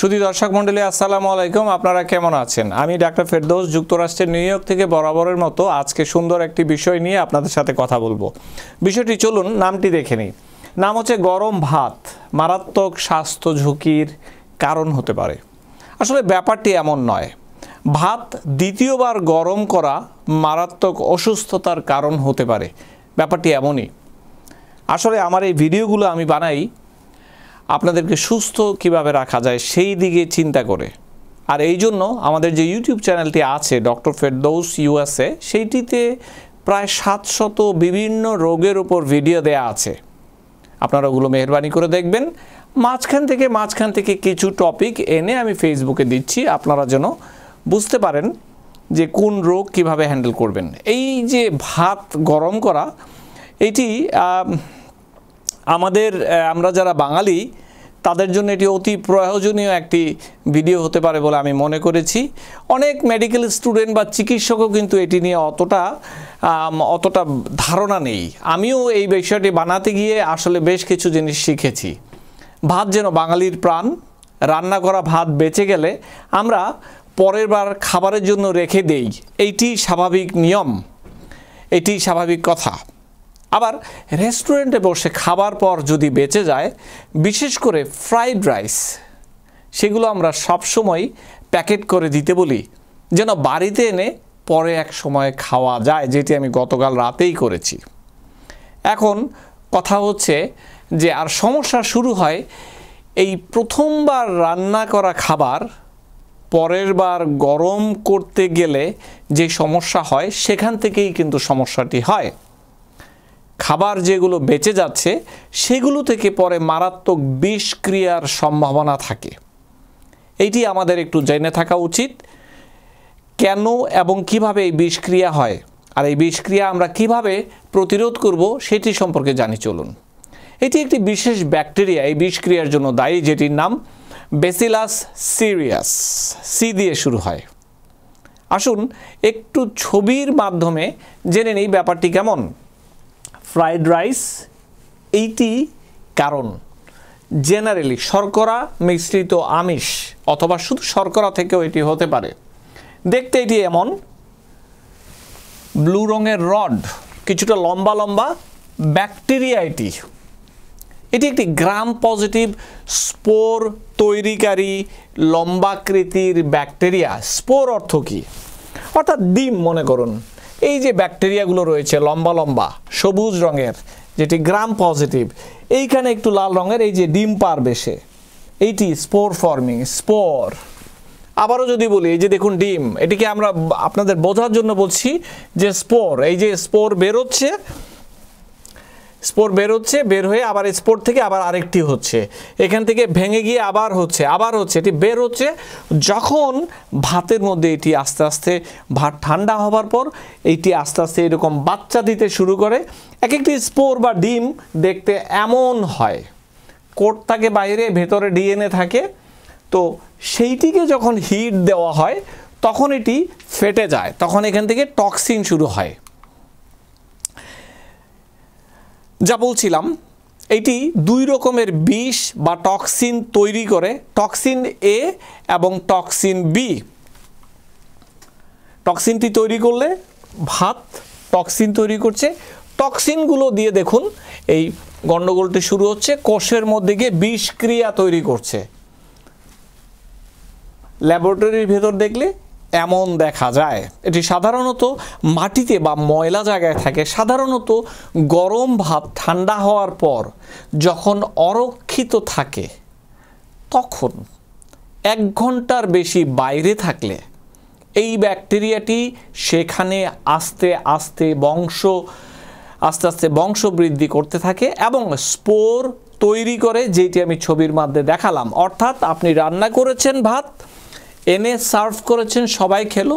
শুধু দর্শক মন্ডলী আসসালামু আলাইকুম আপনারা কেমন আছেন আমি ডাক্তার ফেরদৌস যুক্তরাষ্ট্রের নিউ ইয়র্ক থেকে বরাবরের মতো আজকে সুন্দর একটি বিষয় নিয়ে আপনাদের সাথে কথা বলবো বিষয়টি চলুন নামটি দেখে নিই নাম হচ্ছে গরম ভাত মারাত্মক স্বাস্থ্য ঝুঁকির কারণ হতে পারে আসলে ব্যাপারটি এমন নয় ভাত দ্বিতীয়বার গরম করা মারাত্মক অসুস্থতার কারণ হতে পারে ব্যাপারটি এমনই আসলে আমার এই ভিডিওগুলো আমি বানাই আপনাদেরকে সুস্থ কিভাবে রাখা যায় সেই দিকে চিন্তা করে আর এই জন্য আমাদের যে ইউটিউব চ্যানেলটি আছে ডক্টর ফেরদৌস ইউএসএ সেইটিতে প্রায় সাতশত বিভিন্ন রোগের ওপর ভিডিও দেয়া আছে আপনারা ওগুলো মেহরবানি করে দেখবেন মাঝখান থেকে মাঝখান থেকে কিছু টপিক এনে আমি ফেসবুকে দিচ্ছি আপনারা যেন বুঝতে পারেন যে কোন রোগ কিভাবে হ্যান্ডেল করবেন এই যে ভাত গরম করা এটি আমাদের আমরা যারা বাঙালি তাদের জন্য এটি অতি প্রয়োজনীয় একটি ভিডিও হতে পারে বলে আমি মনে করেছি অনেক মেডিকেল স্টুডেন্ট বা চিকিৎসকও কিন্তু এটি নিয়ে অতটা অতটা ধারণা নেই আমিও এই বিষয়টি বানাতে গিয়ে আসলে বেশ কিছু জিনিস শিখেছি ভাত যেন বাঙালির প্রাণ রান্না করা ভাত বেঁচে গেলে আমরা পরের বার খাবারের জন্য রেখে দেই এইটি স্বাভাবিক নিয়ম এটি স্বাভাবিক কথা আবার রেস্টুরেন্টে বসে খাবার পর যদি বেঁচে যায় বিশেষ করে ফ্রাইড রাইস সেগুলো আমরা সবসময় প্যাকেট করে দিতে বলি যেন বাড়িতে এনে পরে এক সময় খাওয়া যায় যেটি আমি গতকাল রাতেই করেছি এখন কথা হচ্ছে যে আর সমস্যা শুরু হয় এই প্রথমবার রান্না করা খাবার পরের বার গরম করতে গেলে যে সমস্যা হয় সেখান থেকেই কিন্তু সমস্যাটি হয় খাবার যেগুলো বেঁচে যাচ্ছে সেগুলো থেকে পরে মারাত্মক বিষক্রিয়ার সম্ভাবনা থাকে এইটি আমাদের একটু জেনে থাকা উচিত কেন এবং কিভাবে এই বিষক্রিয়া হয় আর এই বিষক্রিয়া আমরা কিভাবে প্রতিরোধ করব সেটি সম্পর্কে জানি চলুন এটি একটি বিশেষ ব্যাকটেরিয়া এই বিষক্রিয়ার জন্য দায়ী যেটির নাম বেসিলাস সিরিয়াস সি দিয়ে শুরু হয় আসুন একটু ছবির মাধ্যমে জেনে নিই ব্যাপারটি কেমন ফ্রাইড রাইস এইটি কারণ জেনারেলি শর্করা মিশ্রিত আমিষ অথবা শুধু শর্করা থেকেও এটি হতে পারে দেখতে এটি এমন ব্লু রঙের রড কিছুটা লম্বা লম্বা ব্যাকটেরিয়া এটি এটি একটি গ্রাম পজিটিভ স্পোর তৈরিকারী লম্বাকৃতির ব্যাকটেরিয়া স্পোর অর্থ কী অর্থাৎ ডিম মনে করুন এই যে ব্যাকটেরিয়াগুলো রয়েছে লম্বা লম্বা সবুজ রঙের যেটি গ্রাম পজিটিভ এইখানে একটু লাল রঙের এই যে ডিম পারবে সে এইটি স্পোর ফর্মিং স্পোর আবারও যদি বলি এই যে দেখুন ডিম এটিকে আমরা আপনাদের বোঝার জন্য বলছি যে স্পোর এই যে স্পোর বেরোচ্ছে স্পোর বের হচ্ছে বের হয়ে আবার স্পোর থেকে আবার আরেকটি হচ্ছে এখান থেকে ভেঙে গিয়ে আবার হচ্ছে আবার হচ্ছে এটি বের হচ্ছে যখন ভাতের মধ্যে এটি আস্তে আস্তে ভাত ঠান্ডা হওয়ার পর এটি আস্তে আস্তে এরকম বাচ্চা দিতে শুরু করে এক একটি স্পোর বা ডিম দেখতে এমন হয় কোট থাকে বাইরে ভেতরে ডিএনএ থাকে তো সেইটিকে যখন হিট দেওয়া হয় তখন এটি ফেটে যায় তখন এখান থেকে টক্সিন শুরু হয় যা বলছিলাম এটি দুই রকমের বিষ বা টক্সিন তৈরি করে টক্সিন এ এবং টক্সিন বি টক্সিনটি তৈরি করলে ভাত টক্সিন তৈরি করছে টক্সিনগুলো দিয়ে দেখুন এই গণ্ডগোলটি শুরু হচ্ছে কোষের মধ্যে গিয়ে বিষক্রিয়া তৈরি করছে ল্যাবরেটরির ভেতর দেখলে এমন দেখা যায় এটি সাধারণত মাটিতে বা ময়লা জায়গায় থাকে সাধারণত গরম ভাব ঠান্ডা হওয়ার পর যখন অরক্ষিত থাকে তখন এক ঘন্টার বেশি বাইরে থাকলে এই ব্যাকটেরিয়াটি সেখানে আস্তে আস্তে বংশ আস্তে আস্তে বংশবৃদ্ধি করতে থাকে এবং স্পোর তৈরি করে যেটি আমি ছবির মধ্যে দেখালাম অর্থাৎ আপনি রান্না করেছেন ভাত এনে সার্ভ করেছেন সবাই খেলো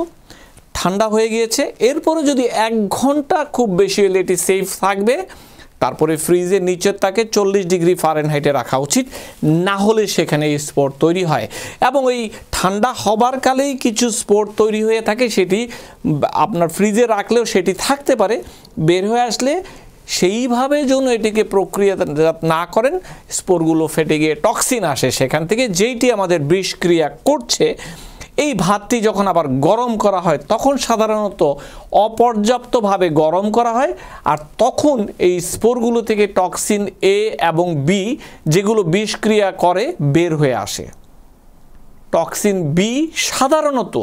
ঠান্ডা হয়ে গিয়েছে এরপরে যদি এক ঘন্টা খুব বেশি হলে এটি সেফ থাকবে তারপরে ফ্রিজের নিচের তাকে চল্লিশ ডিগ্রি ফারেনহাইটে রাখা উচিত না হলে সেখানে স্পোর্ট তৈরি হয় এবং এই ঠান্ডা হবার কালেই কিছু স্পোর্ট তৈরি হয়ে থাকে সেটি আপনার ফ্রিজে রাখলেও সেটি থাকতে পারে বের হয়ে আসলে সেইভাবে যেন এটিকে প্রক্রিয়া না করেন স্পোরগুলো ফেটে গিয়ে টক্সিন আসে সেখান থেকে যেইটি আমাদের বিষক্রিয়া করছে এই ভাতটি যখন আবার গরম করা হয় তখন সাধারণত অপর্যাপ্তভাবে গরম করা হয় আর তখন এই স্পোরগুলো থেকে টক্সিন এ এবং বি যেগুলো বিষক্রিয়া করে বের হয়ে আসে টক্সিন বি সাধারণত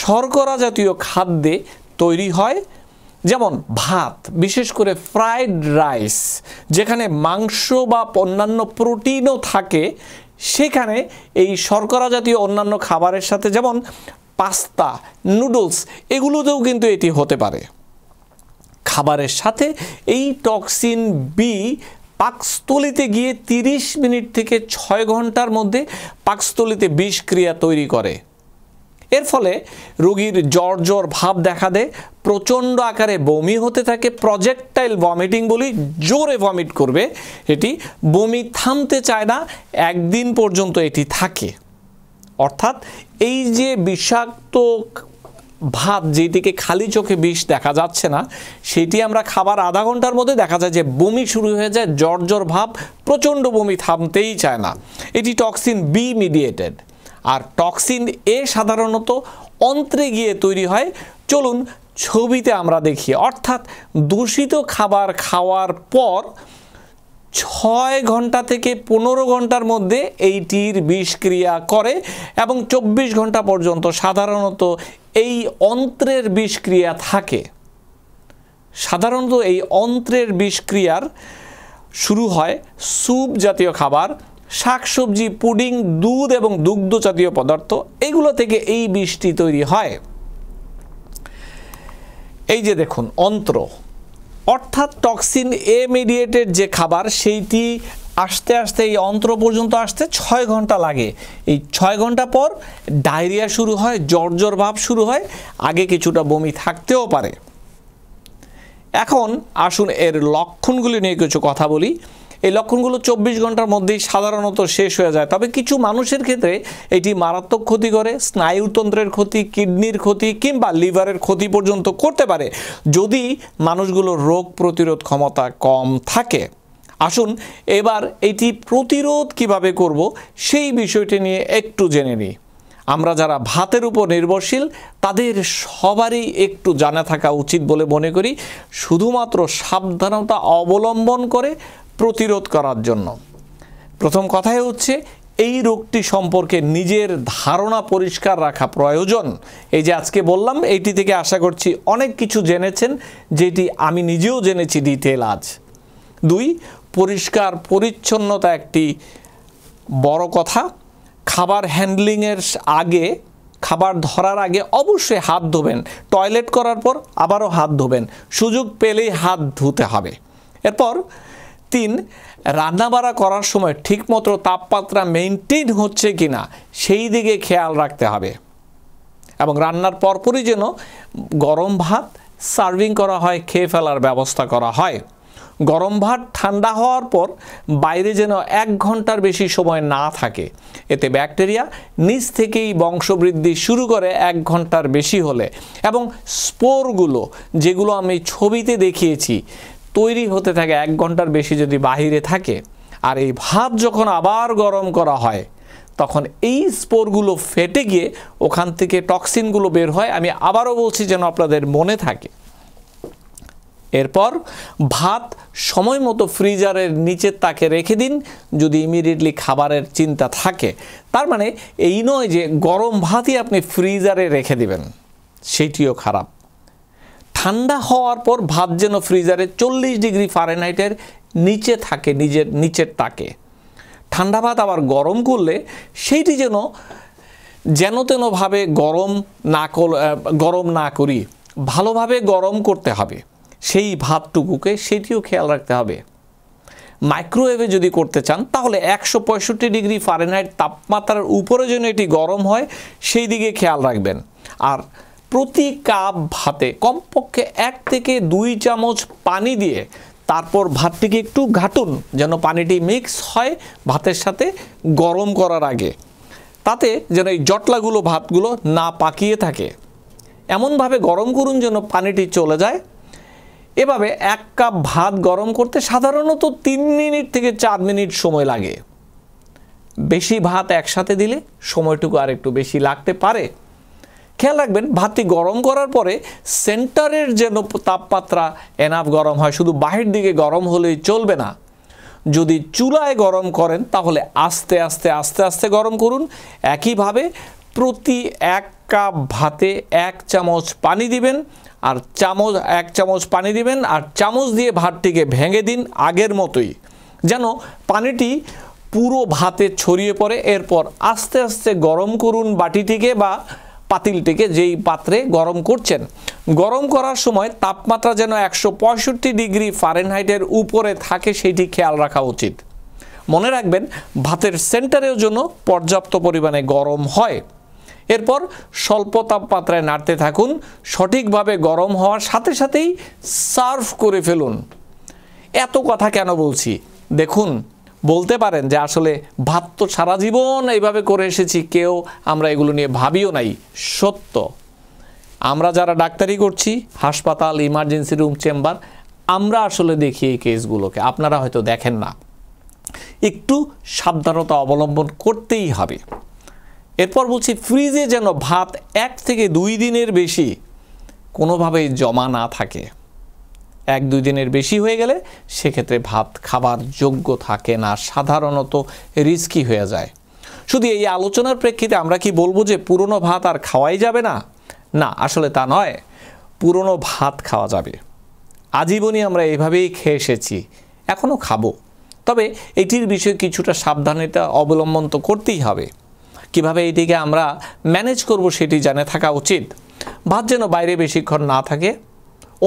শর্করা জাতীয় খাদ্যে তৈরি হয় যেমন ভাত বিশেষ করে ফ্রাইড রাইস যেখানে মাংস বা অন্যান্য প্রোটিনও থাকে সেখানে এই শর্করা জাতীয় অন্যান্য খাবারের সাথে যেমন পাস্তা নুডলস এগুলোতেও কিন্তু এটি হতে পারে খাবারের সাথে এই টক্সিন বি পাকস্থলিতে গিয়ে 30 মিনিট থেকে ছয় ঘন্টার মধ্যে পাকস্থলিতে বিষক্রিয়া তৈরি করে এর ফলে রোগীর জ্বর জ্বর ভাব দেখা দেয় প্রচণ্ড আকারে বমি হতে থাকে প্রজেক্টাইল ভমিটিং বলি জোরে ভমিট করবে এটি বমি থামতে চায় না একদিন পর্যন্ত এটি থাকে অর্থাৎ এই যে বিষাক্ত ভাত যেটিকে খালি চোখে বিষ দেখা যাচ্ছে না সেটি আমরা খাবার আধা ঘন্টার মধ্যে দেখা যায় যে বমি শুরু হয়ে যায় জ্বর জ্বর ভাব প্রচণ্ড বমি থামতেই চায় না এটি টক্সিন বি মিডিয়েটেড আর টক্সিন এ সাধারণত অন্ত্রে গিয়ে তৈরি হয় চলুন ছবিতে আমরা দেখি অর্থাৎ দূষিত খাবার খাওয়ার পর ছয় ঘন্টা থেকে পনেরো ঘন্টার মধ্যে এইটির বিষক্রিয়া করে এবং চব্বিশ ঘন্টা পর্যন্ত সাধারণত এই অন্ত্রের বিষক্রিয়া থাকে সাধারণত এই অন্ত্রের বিষক্রিয়ার শুরু হয় স্যুপ জাতীয় খাবার শাকসবজি পুডিং দুধ এবং দুগ্ধ জাতীয় পদার্থ এগুলো থেকে এই বিষটি তৈরি হয় এই যে দেখুন অন্ত্র অর্থাৎ টক্সিন এ মিডিয়েটেড যে খাবার সেইটি আসতে আসতে এই অন্ত্র পর্যন্ত আসতে ছয় ঘন্টা লাগে এই ছয় ঘন্টা পর ডায়রিয়া শুরু হয় জর্জর ভাব শুরু হয় আগে কিছুটা বমি থাকতেও পারে এখন আসুন এর লক্ষণগুলি নিয়ে কিছু কথা বলি এই লক্ষণগুলো চব্বিশ ঘন্টার মধ্যেই সাধারণত শেষ হয়ে যায় তবে কিছু মানুষের ক্ষেত্রে এটি মারাত্মক ক্ষতি করে স্নায়ুতন্ত্রের ক্ষতি কিডনির ক্ষতি কিংবা লিভারের ক্ষতি পর্যন্ত করতে পারে যদি মানুষগুলোর রোগ প্রতিরোধ ক্ষমতা কম থাকে আসুন এবার এটি প্রতিরোধ কিভাবে করব সেই বিষয়টি নিয়ে একটু জেনে নিই আমরা যারা ভাতের উপর নির্ভরশীল তাদের সবারই একটু জানা থাকা উচিত বলে মনে করি শুধুমাত্র সাবধানতা অবলম্বন করে প্রতিরোধ করার জন্য প্রথম কথাই হচ্ছে এই রোগটি সম্পর্কে নিজের ধারণা পরিষ্কার রাখা প্রয়োজন এই যে আজকে বললাম এইটি থেকে আশা করছি অনেক কিছু জেনেছেন যেটি আমি নিজেও জেনেছি ডিটেল আজ দুই পরিষ্কার পরিচ্ছন্নতা একটি বড় কথা খাবার হ্যান্ডলিংয়ের আগে খাবার ধরার আগে অবশ্যই হাত ধোবেন টয়লেট করার পর আবারও হাত ধোবেন সুযোগ পেলেই হাত ধুতে হবে এরপর তিন রান্নাবাড়া করার সময় ঠিকমতো তাপমাত্রা মেনটেন হচ্ছে কি না সেই দিকে খেয়াল রাখতে হবে এবং রান্নার পরপরই যেন গরম ভাত সার্ভিং করা হয় খেয়ে ফেলার ব্যবস্থা করা হয় গরম ভাত ঠান্ডা হওয়ার পর বাইরে যেন এক ঘন্টার বেশি সময় না থাকে এতে ব্যাকটেরিয়া নিচ থেকেই বংশবৃদ্ধি শুরু করে এক ঘন্টার বেশি হলে এবং স্পোরগুলো যেগুলো আমি ছবিতে দেখিয়েছি তৈরি হতে থাকে এক ঘন্টার বেশি যদি বাহিরে থাকে আর এই ভাত যখন আবার গরম করা হয় তখন এই স্পোরগুলো ফেটে গিয়ে ওখান থেকে টক্সিনগুলো বের হয় আমি আবারও বলছি যেন আপনাদের মনে থাকে এরপর ভাত সময় মতো ফ্রিজারের নিচের তাকে রেখে দিন যদি ইমিডিয়েটলি খাবারের চিন্তা থাকে তার মানে এই নয় যে গরম ভাতই আপনি ফ্রিজারে রেখে দিবেন সেটিও খারাপ ঠান্ডা হওয়ার পর ভাব যেন ফ্রিজারে চল্লিশ ডিগ্রি ফারেনহাইটের নিচে থাকে নিজের নিচের তাকে ঠান্ডা ভাত আবার গরম করলে সেইটি যেন যেন তেনভাবে গরম না গরম না করি ভালোভাবে গরম করতে হবে সেই ভাতটুকুকে সেটিও খেয়াল রাখতে হবে মাইক্রোওয়েভে যদি করতে চান তাহলে একশো পঁয়ষট্টি ডিগ্রি ফারেনহাইট তাপমাত্রার উপরে যেন এটি গরম হয় সেই দিকে খেয়াল রাখবেন আর প্রতি কাপ ভাতে কমপক্ষে এক থেকে দুই চামচ পানি দিয়ে তারপর ভাতটিকে একটু ঘাটুন যেন পানিটি মিক্স হয় ভাতের সাথে গরম করার আগে তাতে যেন এই জটলাগুলো ভাতগুলো না পাকিয়ে থাকে এমনভাবে গরম করুন যেন পানিটি চলে যায় এভাবে এক কাপ ভাত গরম করতে সাধারণত তিন মিনিট থেকে চার মিনিট সময় লাগে বেশি ভাত একসাথে দিলে সময়টুকু আর একটু বেশি লাগতে পারে খেয়াল রাখবেন ভাতটি গরম করার পরে সেন্টারের যেন তাপমাত্রা এনাফ গরম হয় শুধু বাহির দিকে গরম হলেই চলবে না যদি চুলায় গরম করেন তাহলে আস্তে আস্তে আস্তে আস্তে গরম করুন একইভাবে প্রতি এক কাপ ভাতে এক চামচ পানি দিবেন আর চামচ এক চামচ পানি দিবেন আর চামচ দিয়ে ভাতটিকে ভেঙে দিন আগের মতোই যেন পানিটি পুরো ভাতে ছড়িয়ে পড়ে এরপর আস্তে আস্তে গরম করুন বাটিটিকে বা পাতিলটিকে যেই পাত্রে গরম করছেন গরম করার সময় তাপমাত্রা যেন একশো ডিগ্রি ফারেনহাইটের উপরে থাকে সেটি খেয়াল রাখা উচিত মনে রাখবেন ভাতের সেন্টারেও জন্য পর্যাপ্ত পরিমাণে গরম হয় এরপর স্বল্প তাপমাত্রায় নাড়তে থাকুন সঠিকভাবে গরম হওয়ার সাথে সাথেই সার্ভ করে ফেলুন এত কথা কেন বলছি দেখুন বলতে পারেন যে আসলে ভাত তো সারা জীবন এইভাবে করে এসেছি কেউ আমরা এগুলো নিয়ে ভাবিও নাই সত্য আমরা যারা ডাক্তারি করছি হাসপাতাল ইমার্জেন্সি রুম চেম্বার আমরা আসলে দেখি এই কেসগুলোকে আপনারা হয়তো দেখেন না একটু সাবধানতা অবলম্বন করতেই হবে এরপর বলছি ফ্রিজে যেন ভাত এক থেকে দুই দিনের বেশি কোনোভাবেই জমা না থাকে এক দুই দিনের বেশি হয়ে গেলে সেক্ষেত্রে ভাত খাবার যোগ্য থাকে না সাধারণত রিস্কি হয়ে যায় শুধু এই আলোচনার প্রেক্ষিতে আমরা কি বলবো যে পুরনো ভাত আর খাওয়াই যাবে না না আসলে তা নয় পুরনো ভাত খাওয়া যাবে আজীবনই আমরা এভাবেই খেয়ে এসেছি এখনও খাবো তবে এটির বিষয়ে কিছুটা সাবধানতা অবলম্বন তো করতেই হবে কিভাবে এটিকে আমরা ম্যানেজ করব সেটি জানে থাকা উচিত ভাত যেন বাইরে বেশিক্ষণ না থাকে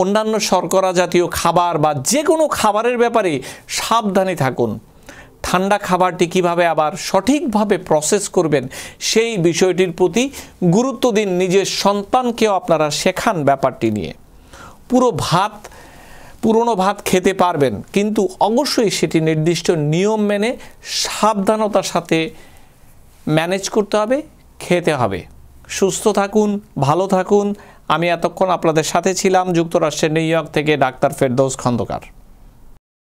অন্যান্য শর্করা জাতীয় খাবার বা যে কোনো খাবারের ব্যাপারে সাবধানে থাকুন ঠান্ডা খাবারটি কিভাবে আবার সঠিকভাবে প্রসেস করবেন সেই বিষয়টির প্রতি গুরুত্ব দিন নিজের সন্তানকেও আপনারা শেখান ব্যাপারটি নিয়ে পুরো ভাত পুরনো ভাত খেতে পারবেন কিন্তু অবশ্যই সেটি নির্দিষ্ট নিয়ম মেনে সাবধানতার সাথে ম্যানেজ করতে হবে খেতে হবে সুস্থ থাকুন ভালো থাকুন আমি এতক্ষণ আপনাদের সাথে ছিলাম যুক্তরাষ্ট্রের নিউ ইয়র্ক থেকে ডাক্তার ফেরদৌস খন্দকার